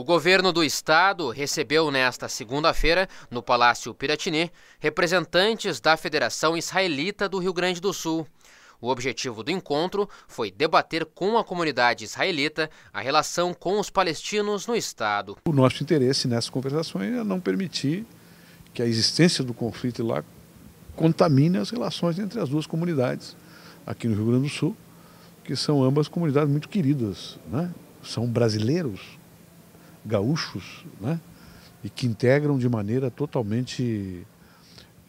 O governo do estado recebeu nesta segunda-feira, no Palácio Piratini, representantes da Federação Israelita do Rio Grande do Sul. O objetivo do encontro foi debater com a comunidade israelita a relação com os palestinos no Estado. O nosso interesse nessas conversações é não permitir que a existência do conflito lá contamine as relações entre as duas comunidades aqui no Rio Grande do Sul, que são ambas comunidades muito queridas, né? são brasileiros, gaúchos, né? e que integram de maneira totalmente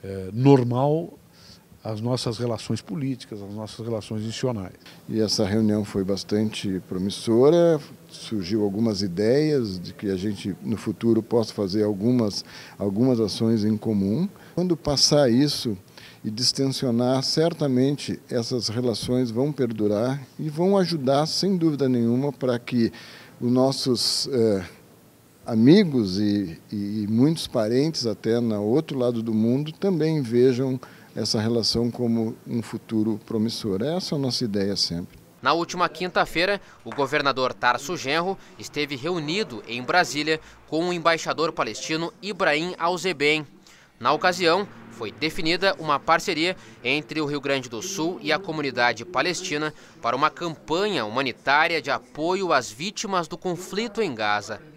é, normal as nossas relações políticas, as nossas relações institucionais. E essa reunião foi bastante promissora, surgiu algumas ideias de que a gente no futuro possa fazer algumas, algumas ações em comum. Quando passar isso e distensionar, certamente essas relações vão perdurar e vão ajudar, sem dúvida nenhuma, para que os nossos. Eh, amigos e, e, muitos parentes até no outro lado do mundo também vejam essa relação como um futuro promissor. Essa é a nossa ideia sempre. Na última quinta-feira, o governador Tarso Genro esteve reunido em Brasília com o embaixador palestino Ibrahim Alzeben. Na ocasião, foi definida uma parceria entre o Rio Grande do Sul e a comunidade palestina para uma campanha humanitária de apoio às vítimas do conflito em Gaza.